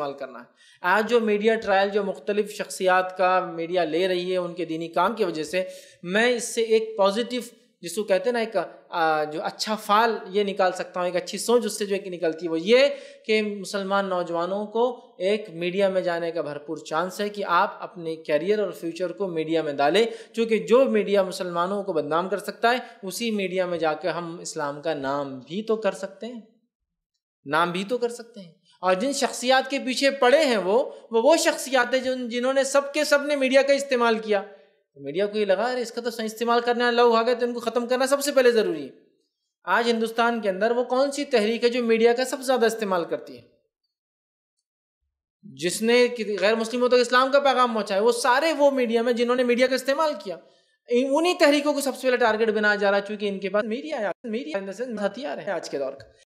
استعمال کرنا ہے آج جو میڈیا ٹرائل جو مختلف شخصیات کا میڈیا لے رہی ہے ان کے دینی کام کی وجہ سے میں اس سے ایک پازیٹو جس کو کہتے ہیں نا ایک جو اچھا فال یہ نکال سکتا ہوں ایک ایک اچھی سوچ اس سے جو نکلتی ہے وہ یہ کہ مسلمان نوجوانوں کو ایک میڈیا میں جانے کا بھرپور چانس ہے کہ آپ اپنے کیریئر اور فیوچر کو میڈیا میں ڈالیں چونکہ جو میڈیا مسلمانوں کو بدنام کر سکتا ہے اسی میڈیا میں جا کے ہم اسلام کا نام بھی تو کر سکتے ہیں نام بھی تو کر سکتے ہیں और जिन शख्सियात के पीछे पड़े हैं वो वो वो शख्सियात हैं जिन जिन्होंने सबके सब ने मीडिया का इस्तेमाल किया तो मीडिया को ये लगा अरे इसका तो इस्तेमाल करना लोग आ गए तो इनको ख़त्म करना सबसे पहले ज़रूरी है आज हिंदुस्तान के अंदर वो कौन सी तहरीक है जो मीडिया का सबसे ज़्यादा इस्तेमाल करती है जिसने गैर मुस्लिमों तक तो इस्लाम का पैगाम पहुँचाया वो सारे वो मीडिया में जिन्होंने मीडिया का इस्तेमाल किया उन्हीं तहरीकों को सबसे पहले टारगेट बनाया जा रहा है चूंकि इनके पास मीडिया मीडिया हथियार है आज के दौर का